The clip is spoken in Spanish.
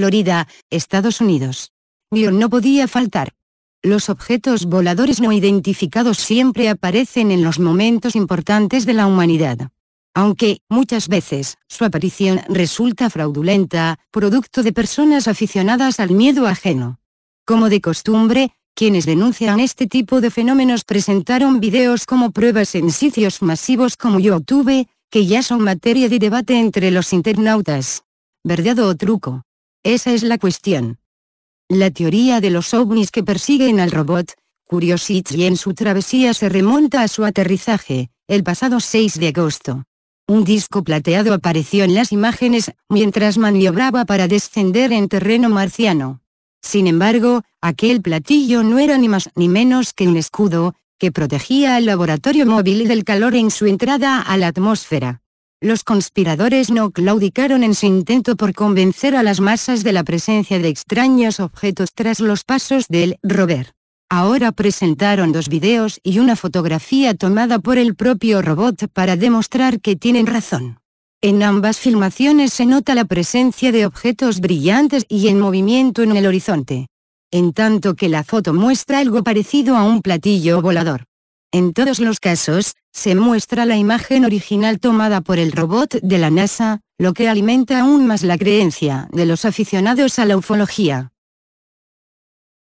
Florida, Estados Unidos. Guión no podía faltar. Los objetos voladores no identificados siempre aparecen en los momentos importantes de la humanidad. Aunque, muchas veces, su aparición resulta fraudulenta, producto de personas aficionadas al miedo ajeno. Como de costumbre, quienes denuncian este tipo de fenómenos presentaron videos como pruebas en sitios masivos como YouTube, que ya son materia de debate entre los internautas. ¿Verdad o truco? Esa es la cuestión. La teoría de los ovnis que persiguen al robot, Curiosity en su travesía se remonta a su aterrizaje, el pasado 6 de agosto. Un disco plateado apareció en las imágenes, mientras maniobraba para descender en terreno marciano. Sin embargo, aquel platillo no era ni más ni menos que un escudo, que protegía al laboratorio móvil del calor en su entrada a la atmósfera. Los conspiradores no claudicaron en su intento por convencer a las masas de la presencia de extraños objetos tras los pasos del rover. Ahora presentaron dos videos y una fotografía tomada por el propio robot para demostrar que tienen razón. En ambas filmaciones se nota la presencia de objetos brillantes y en movimiento en el horizonte. En tanto que la foto muestra algo parecido a un platillo volador. En todos los casos, se muestra la imagen original tomada por el robot de la NASA, lo que alimenta aún más la creencia de los aficionados a la ufología.